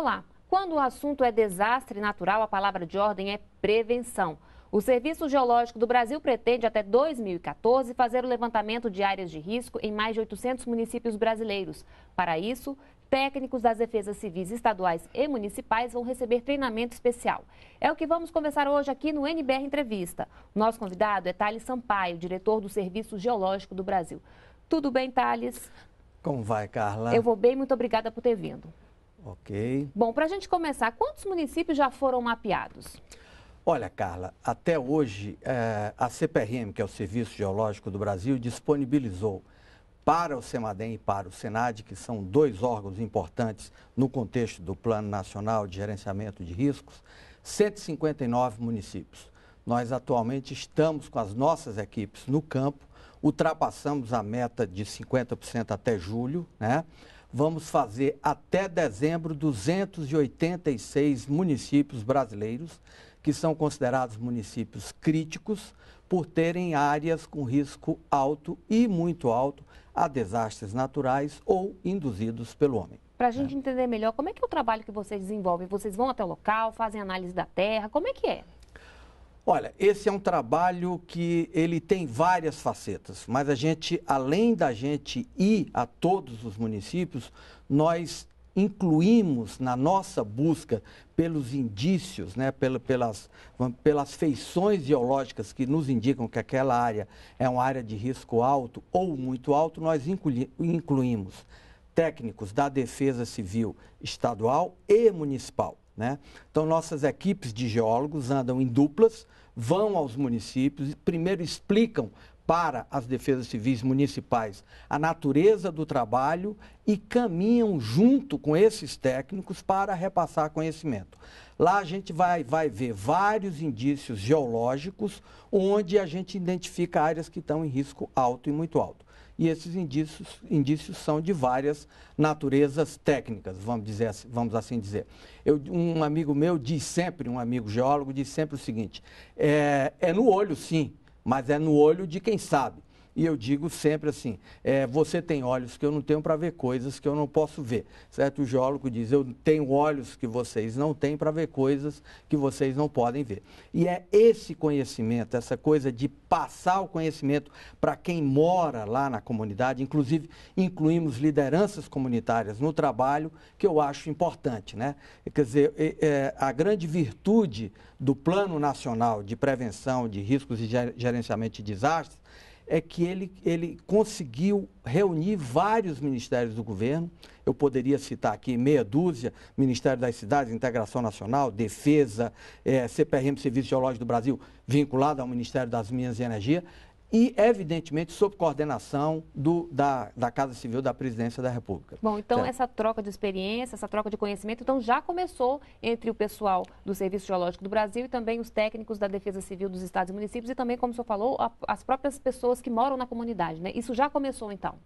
Olá! Quando o assunto é desastre natural, a palavra de ordem é prevenção. O Serviço Geológico do Brasil pretende, até 2014, fazer o levantamento de áreas de risco em mais de 800 municípios brasileiros. Para isso, técnicos das defesas civis estaduais e municipais vão receber treinamento especial. É o que vamos conversar hoje aqui no NBR Entrevista. Nosso convidado é Thales Sampaio, diretor do Serviço Geológico do Brasil. Tudo bem, Thales? Como vai, Carla? Eu vou bem, muito obrigada por ter vindo. Ok. Bom, para a gente começar, quantos municípios já foram mapeados? Olha, Carla, até hoje é, a CPRM, que é o Serviço Geológico do Brasil, disponibilizou para o SEMADEM e para o SENAD, que são dois órgãos importantes no contexto do Plano Nacional de Gerenciamento de Riscos, 159 municípios. Nós atualmente estamos com as nossas equipes no campo, ultrapassamos a meta de 50% até julho, né? vamos fazer até dezembro 286 municípios brasileiros que são considerados municípios críticos por terem áreas com risco alto e muito alto a desastres naturais ou induzidos pelo homem. Para a gente é. entender melhor, como é que é o trabalho que vocês desenvolvem? Vocês vão até o local, fazem análise da terra, como é que é? Olha, esse é um trabalho que ele tem várias facetas, mas a gente, além da gente ir a todos os municípios, nós incluímos na nossa busca pelos indícios, né, pelas, pelas feições geológicas que nos indicam que aquela área é uma área de risco alto ou muito alto, nós incluímos técnicos da Defesa Civil Estadual e Municipal. Né? Então, nossas equipes de geólogos andam em duplas, vão aos municípios e primeiro explicam para as defesas civis municipais a natureza do trabalho e caminham junto com esses técnicos para repassar conhecimento. Lá a gente vai, vai ver vários indícios geológicos onde a gente identifica áreas que estão em risco alto e muito alto e esses indícios, indícios são de várias naturezas técnicas, vamos, dizer, assim, vamos assim dizer. Eu, um amigo meu diz sempre, um amigo geólogo, diz sempre o seguinte: é, é no olho, sim, mas é no olho de quem sabe. E eu digo sempre assim: é, você tem olhos que eu não tenho para ver coisas que eu não posso ver. Certo? O geólogo diz: eu tenho olhos que vocês não têm para ver coisas que vocês não podem ver. E é esse conhecimento, essa coisa de passar o conhecimento para quem mora lá na comunidade, inclusive incluímos lideranças comunitárias no trabalho, que eu acho importante. Né? Quer dizer, é, a grande virtude do Plano Nacional de Prevenção de Riscos e Gerenciamento de Desastres é que ele, ele conseguiu reunir vários ministérios do governo. Eu poderia citar aqui meia dúzia: Ministério das Cidades, Integração Nacional, Defesa, é, eh, CPRM, Serviço Geológico do Brasil, vinculado ao Ministério das Minas e Energia e, evidentemente, sob coordenação do, da, da Casa Civil da Presidência da República. Bom, então certo? essa troca de experiência, essa troca de conhecimento, então já começou entre o pessoal do Serviço Geológico do Brasil e também os técnicos da Defesa Civil dos Estados e Municípios e também, como o senhor falou, a, as próprias pessoas que moram na comunidade, né? Isso já começou, então?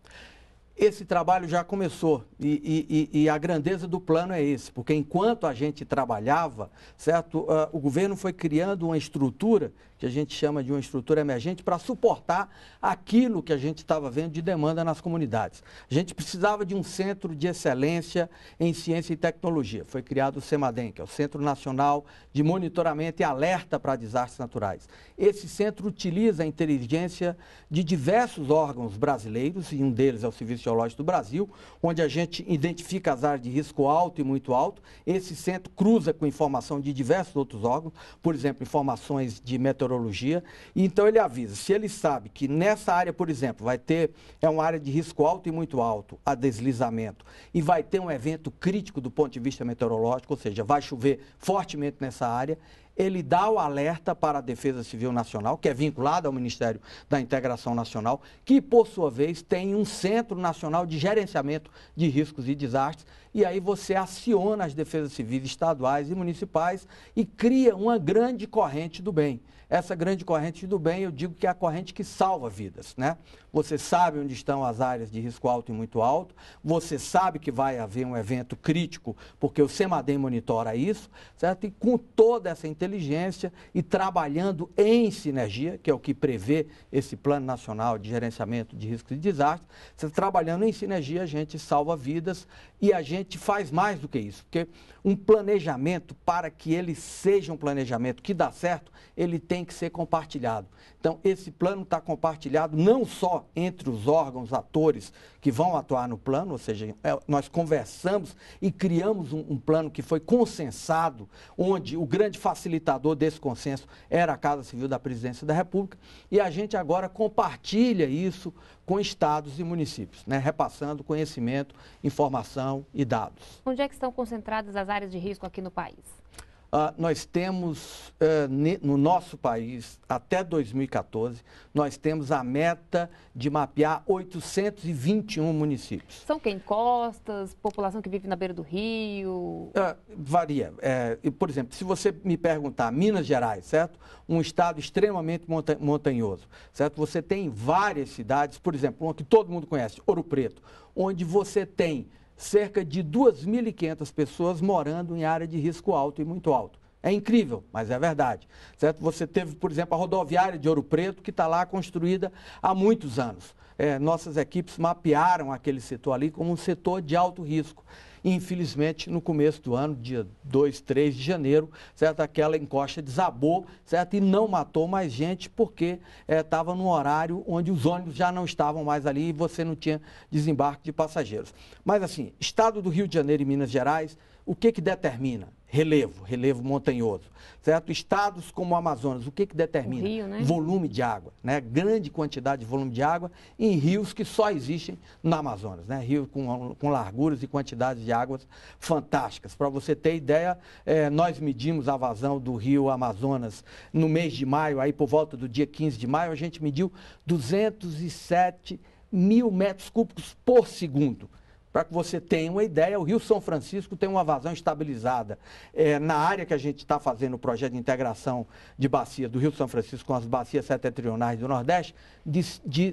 Esse trabalho já começou e, e, e, a grandeza do plano é esse, porque enquanto a gente trabalhava, certo, ah, o governo foi criando uma estrutura que a gente chama de uma estrutura emergente para suportar aquilo que a gente estava vendo de demanda nas comunidades. A gente precisava de um centro de excelência em ciência e tecnologia. Foi criado o CEMADEM, que é o Centro Nacional de Monitoramento e Alerta para Desastres Naturais. Esse centro utiliza a inteligência de diversos órgãos brasileiros e um deles é o Serviço Meteorológico do Brasil, onde a gente identifica as áreas de risco alto e muito alto. Esse centro cruza com informação de diversos outros órgãos, por exemplo, informações de meteorologia. Então ele avisa, se ele sabe que nessa área, por exemplo, vai ter, é uma área de risco alto e muito alto, a deslizamento, e vai ter um evento crítico do ponto de vista meteorológico, ou seja, vai chover fortemente nessa área, ele dá o alerta para a Defesa Civil Nacional, que é vinculada ao Ministério da Integração Nacional, que, por sua vez, tem um Centro Nacional de Gerenciamento de Riscos e Desastres. E aí você aciona as defesas civis estaduais e municipais e cria uma grande corrente do bem. Essa grande corrente do bem, eu digo que é a corrente que salva vidas, né? Você sabe onde estão as áreas de risco alto e muito alto, você sabe que vai haver um evento crítico, porque o Semadem monitora isso, certo? E com toda essa inteligência e trabalhando em sinergia, que é o que prevê esse Plano Nacional de Gerenciamento de Riscos e Desastres, você trabalhando em sinergia, a gente salva vidas e a gente faz mais do que isso, porque um planejamento, para que ele seja um planejamento que dá certo, ele tem que ser compartilhado. Então, esse plano está compartilhado não só entre os órgãos, atores que vão atuar no plano, ou seja, é, nós conversamos e criamos um, um plano que foi consensado, onde o grande facilitador desse consenso era a Casa Civil da Presidência da República, e a gente agora compartilha isso com estados e municípios, né? repassando conhecimento, informação e dados. Onde é que estão concentradas as áreas de risco aqui no país? Ah, nós temos uh, ne, no nosso país, até 2014, nós temos a meta de mapear 821 municípios. São quem? Costas, população que vive na beira do rio? Uh, varia. É, por exemplo, se você me perguntar Minas Gerais, certo? Um estado extremamente monta montanhoso, certo? Você tem várias cidades, por exemplo, uma que todo mundo conhece, Ouro Preto, onde você tem cerca de 2.500 pessoas morando em área de risco alto e muito alto. É incrível, mas é verdade. Certo? Você teve, por exemplo, a rodoviária de Ouro Preto, que está lá construída há muitos anos. É, nossas equipes mapearam aquele setor ali como um setor de alto risco infelizmente, no começo do ano, dia 2, 3 de janeiro, certo? aquela encosta desabou certo? e não matou mais gente porque estava eh, é, num horário onde os ônibus já não estavam mais ali e você não tinha desembarque de passageiros. Mas, assim, estado do Rio de Janeiro e Minas Gerais, o que, que determina? relevo, relevo montanhoso, certo? Estados como o Amazonas, o que, que determina? Rio, né? Volume de água, né? Grande quantidade de volume de água em rios que só existem no Amazonas, né? Rios com, com larguras e quantidades de águas fantásticas. Para você ter ideia, é, nós medimos a vazão do rio Amazonas no mês de maio, aí por volta do dia 15 de maio, a gente mediu 207 mil metros cúbicos por segundo. Para que você tenha uma ideia, o Rio São Francisco tem uma vazão estabilizada. É, na área que a gente está fazendo o projeto de integração de bacia do Rio São Francisco com as bacias setentrionais do Nordeste, de, de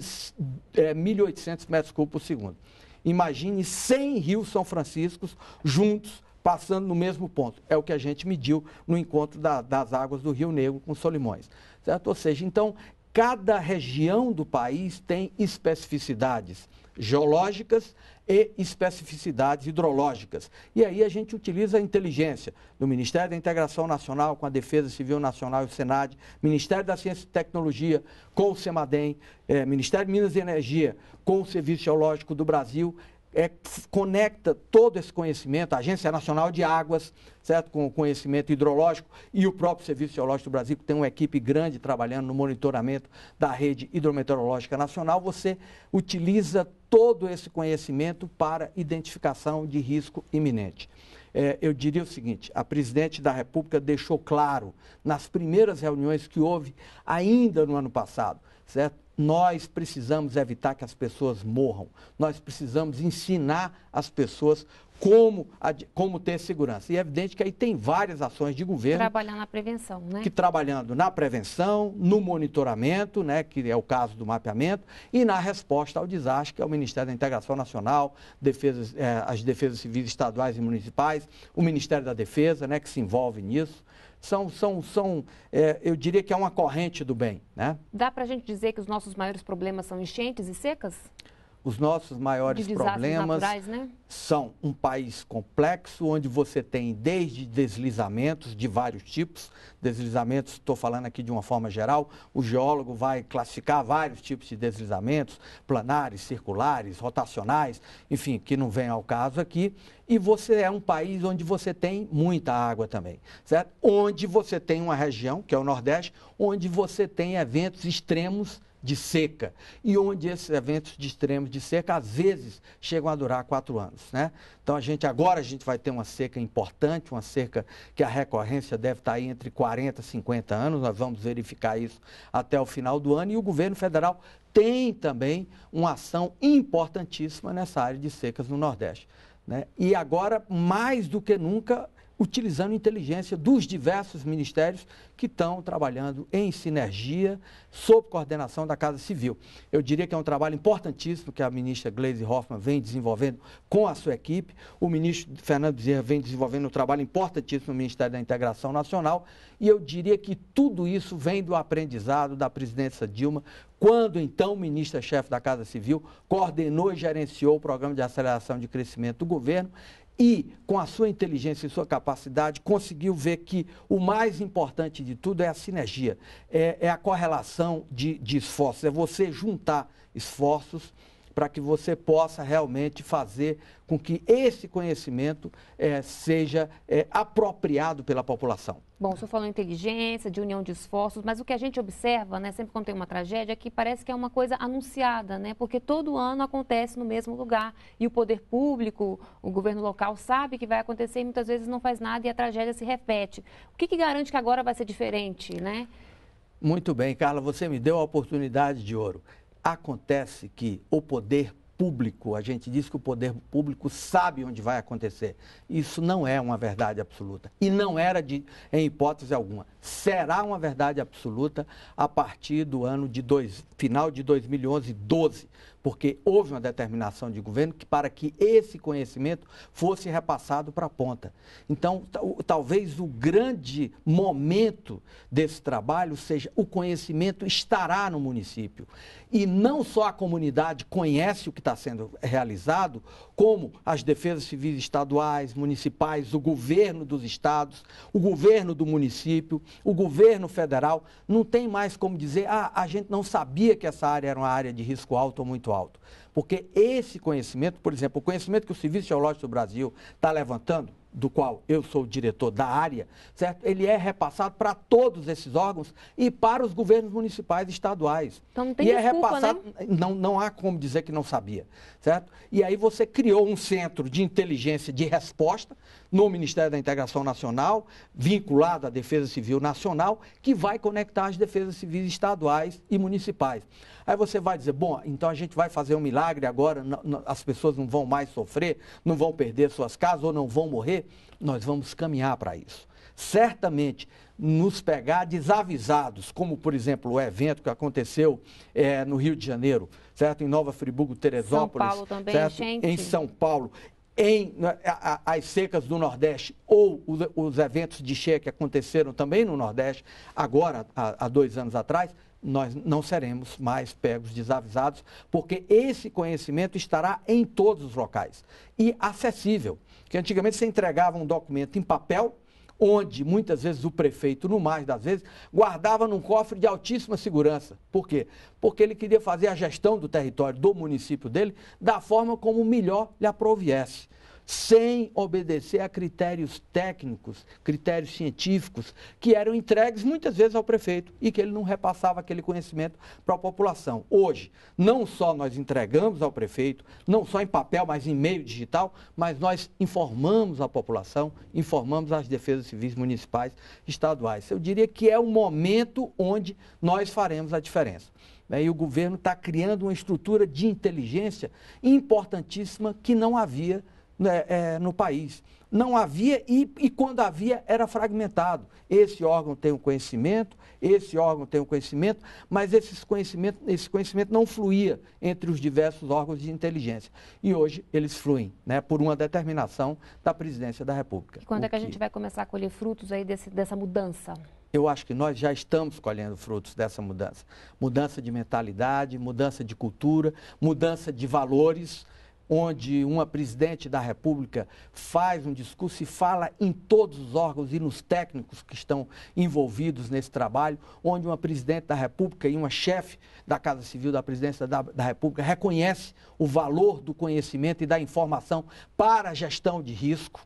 é, 1.800 metros cúbicos por segundo. Imagine 100 rios São Franciscos juntos, passando no mesmo ponto. É o que a gente mediu no encontro da, das águas do Rio Negro com Solimões. Certo? Ou seja, então, Cada região do país tem especificidades geológicas e especificidades hidrológicas. E aí a gente utiliza a inteligência do Ministério da Integração Nacional, com a Defesa Civil Nacional e o Senad, Ministério da Ciência e Tecnologia, com o SEMADEM, eh, Ministério de Minas e Energia, com o Serviço Geológico do Brasil é, conecta todo esse conhecimento, a Agência Nacional de Águas, certo? com o conhecimento hidrológico e o próprio Serviço Geológico do Brasil, que tem uma equipe grande trabalhando no monitoramento da rede hidrometeorológica nacional, você utiliza todo esse conhecimento para identificação de risco iminente. É, eu diria o seguinte: a presidente da República deixou claro nas primeiras reuniões que houve ainda no ano passado, certo? Nós precisamos evitar que as pessoas morram. Nós precisamos ensinar as pessoas como, como ter segurança. E é evidente que aí tem várias ações de governo. Trabalhando na prevenção, né? Que trabalhando na prevenção, no monitoramento, né, que é o caso do mapeamento, e na resposta ao desastre, que é o Ministério da Integração Nacional, defesas, eh, as defesas civis estaduais e municipais, o Ministério da Defesa, né, que se envolve nisso são, são, são é, eu diria que é uma corrente do bem. Né? Dá para a gente dizer que os nossos maiores problemas são enchentes e secas? Os nossos maiores problemas naturais, né? são um país complexo, onde você tem desde deslizamentos de vários tipos. Deslizamentos, estou falando aqui de uma forma geral, o geólogo vai classificar vários tipos de deslizamentos, planares, circulares, rotacionais, enfim, que não vem ao caso aqui. E você é um país onde você tem muita água também, certo? Onde você tem uma região, que é o Nordeste, onde você tem eventos extremos de seca, e onde esses eventos de extremos de seca, às vezes, chegam a durar quatro anos. Né? Então, a gente, agora a gente vai ter uma seca importante, uma seca que a recorrência deve estar aí entre 40 e 50 anos, nós vamos verificar isso até o final do ano, e o governo federal tem também uma ação importantíssima nessa área de secas no Nordeste. Né? E agora, mais do que nunca, utilizando inteligência dos diversos ministérios que estão trabalhando em sinergia, sob coordenação da Casa Civil. Eu diria que é um trabalho importantíssimo que a ministra Gleisi Hoffmann vem desenvolvendo com a sua equipe, o ministro Fernando Bezerra vem desenvolvendo um trabalho importantíssimo no Ministério da Integração Nacional, e eu diria que tudo isso vem do aprendizado da presidência Dilma, quando então ministra-chefe da Casa Civil coordenou e gerenciou o programa de aceleração de crescimento do governo e, com a sua inteligência e sua capacidade, conseguiu ver que o mais importante de tudo é a sinergia, é, é a correlação de, de esforços, é você juntar esforços para que você possa realmente fazer com que esse conhecimento é, seja é, apropriado pela população. Bom, o senhor falou inteligência, de união de esforços, mas o que a gente observa, né, sempre quando tem uma tragédia, é que parece que é uma coisa anunciada, né, porque todo ano acontece no mesmo lugar e o poder público, o governo local sabe que vai acontecer e muitas vezes não faz nada e a tragédia se repete. O que, que garante que agora vai ser diferente, né? Muito bem, Carla, você me deu a oportunidade de ouro. Acontece que o poder público, a gente diz que o poder público sabe onde vai acontecer. Isso não é uma verdade absoluta. E não era, de, em hipótese alguma. Será uma verdade absoluta a partir do ano de dois, final de 2011, 12 porque houve uma determinação de governo que, para que esse conhecimento fosse repassado para a ponta. Então, talvez o grande momento desse trabalho seja o conhecimento estará no município. E não só a comunidade conhece o que está sendo realizado, como as defesas civis estaduais, municipais, o governo dos estados, o governo do município, o governo federal. Não tem mais como dizer, ah, a gente não sabia que essa área era uma área de risco alto ou muito alto. Porque esse conhecimento, por exemplo, o conhecimento que o Serviço Geológico do Brasil está levantando, do qual eu sou o diretor da área, certo? Ele é repassado para todos esses órgãos e para os governos municipais e estaduais. Então não tem e é desculpa, é repassado, né? não, não há como dizer que não sabia, certo? E aí você criou um centro de inteligência de resposta, no Ministério da Integração Nacional, vinculado à Defesa Civil Nacional, que vai conectar as defesas civis estaduais e municipais. Aí você vai dizer, bom, então a gente vai fazer um milagre agora, as pessoas não vão mais sofrer, não vão perder suas casas ou não vão morrer? Nós vamos caminhar para isso. Certamente nos pegar desavisados, como por exemplo o evento que aconteceu é, no Rio de Janeiro, certo? Em Nova Friburgo, Teresópolis, São Paulo também, certo? Gente. em São Paulo em, né, as secas do Nordeste ou os, os, eventos de cheia que aconteceram também no Nordeste, agora, há, há dois anos atrás, nós não seremos mais pegos desavisados, porque esse conhecimento estará em todos os locais e acessível. Que antigamente você entregava um documento em papel onde muitas vezes o prefeito, no mais das vezes, guardava num cofre de altíssima segurança. Por quê? Porque ele queria fazer a gestão do território do município dele da forma como melhor lhe aproviesse sem obedecer a critérios técnicos, critérios científicos, que eram entregues muitas vezes ao prefeito e que ele não repassava aquele conhecimento para a população. Hoje, não só nós entregamos ao prefeito, não só em papel, mas em meio digital, mas nós informamos a população, informamos as defesas civis municipais estaduais. Eu diria que é o momento onde nós faremos a diferença. É, e o governo está criando uma estrutura de inteligência importantíssima que não havia né, é, no país. Não havia e, e, quando havia era fragmentado. Esse órgão tem o um conhecimento, esse órgão tem o um conhecimento, mas esses conhecimento, esse conhecimento não fluía entre os diversos órgãos de inteligência. E hoje eles fluem, né, por uma determinação da presidência da República. E quando é o é que a gente vai começar a colher frutos aí desse, dessa mudança? Eu acho que nós já estamos colhendo frutos dessa mudança. Mudança de mentalidade, mudança de cultura, mudança de valores onde uma presidente da República faz um discurso e fala em todos os órgãos e nos técnicos que estão envolvidos nesse trabalho, onde uma presidente da República e uma chefe da Casa Civil da Presidência da, da República reconhece o valor do conhecimento e da informação para a gestão de risco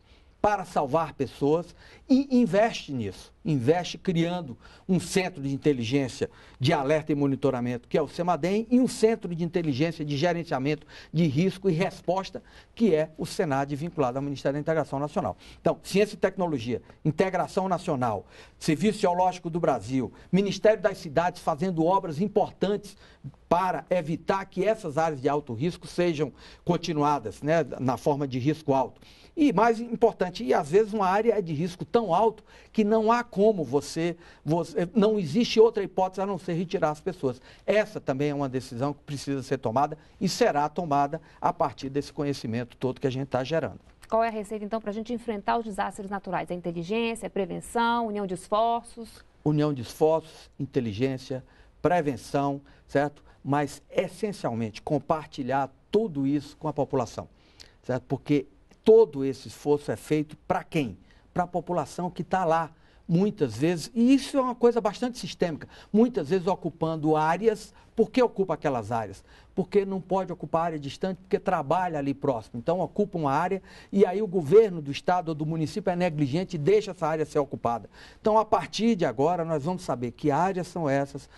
para salvar pessoas e investe nisso. Investe criando um centro de inteligência de alerta e monitoramento, que é o CEMADEM, e um centro de inteligência de gerenciamento de risco e resposta, que é o SENAD vinculado ao Ministério da Integração Nacional. Então, ciência e tecnologia, integração nacional, Serviço Geológico do Brasil, Ministério das Cidades fazendo obras importantes para evitar que essas áreas de alto risco sejam continuadas né, na forma de risco alto. E mais importante, e às vezes uma área é de risco tão alto que não há como você, você, não existe outra hipótese a não ser retirar as pessoas. Essa também é uma decisão que precisa ser tomada e será tomada a partir desse conhecimento todo que a gente está gerando. Qual é a receita, então, para a gente enfrentar os desastres naturais? A é inteligência, a é prevenção, união de esforços? União de esforços, inteligência, prevenção, certo? mas essencialmente compartilhar tudo isso com a população, certo? Porque todo esse esforço é feito para quem? Para a população que está lá, muitas vezes, e isso é uma coisa bastante sistêmica, muitas vezes ocupando áreas, por que ocupa aquelas áreas? Porque não pode ocupar área distante, porque trabalha ali próximo. Então ocupa uma área e aí o governo do estado ou do município é negligente e deixa essa área ser ocupada. Então, a partir de agora, nós vamos saber que áreas são essas,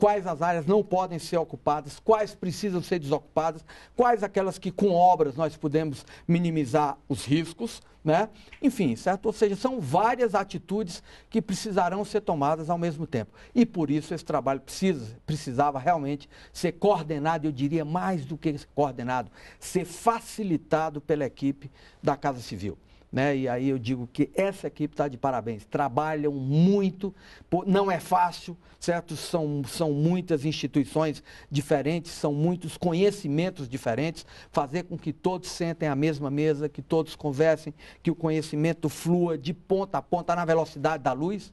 quais as áreas não podem ser ocupadas, quais precisam ser desocupadas, quais aquelas que com obras nós podemos minimizar os riscos, né? Enfim, certo? Ou seja, são várias atitudes que precisarão ser tomadas ao mesmo tempo. E por isso esse trabalho precisa, precisava realmente ser coordenado, eu diria mais do que coordenado, ser facilitado pela equipe da Casa Civil. Né? E aí eu digo que essa equipe está de parabéns. Trabalham muito, não é fácil, certo? São, são muitas instituições diferentes, são muitos conhecimentos diferentes. Fazer com que todos sentem à mesma mesa, que todos conversem, que o conhecimento flua de ponta a ponta na velocidade da luz.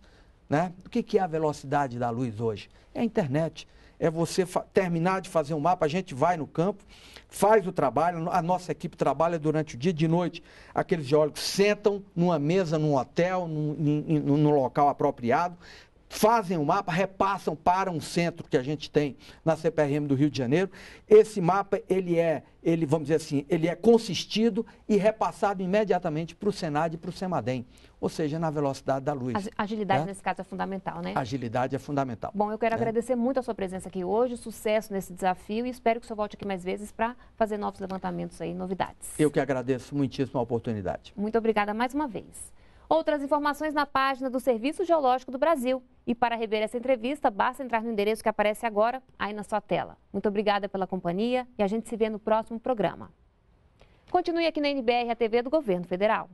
Né? O que, que é a velocidade da luz hoje? É a internet é você terminar de fazer um mapa, a gente vai no campo, faz o trabalho, a nossa equipe trabalha durante o dia, de noite, aqueles geólogos sentam numa mesa, num hotel, num, num, local apropriado, fazem o um mapa, repassam para um centro que a gente tem na CPRM do Rio de Janeiro. Esse mapa, ele é, ele, vamos dizer assim, ele é consistido e repassado imediatamente para o Senado e para o Semadem ou seja, na velocidade da luz. Agilidade, né? nesse caso, é fundamental, né? Agilidade é fundamental. Bom, eu quero né? agradecer muito a sua presença aqui hoje, sucesso nesse desafio e espero que o senhor volte aqui mais vezes para fazer novos levantamentos aí, novidades. Eu que agradeço muitíssimo a oportunidade. Muito obrigada mais uma vez. Outras informações na página do Serviço Geológico do Brasil. E para rever essa entrevista, basta entrar no endereço que aparece agora aí na sua tela. Muito obrigada pela companhia e a gente se vê no próximo programa. Continue aqui na NBR, a TV do Governo Federal.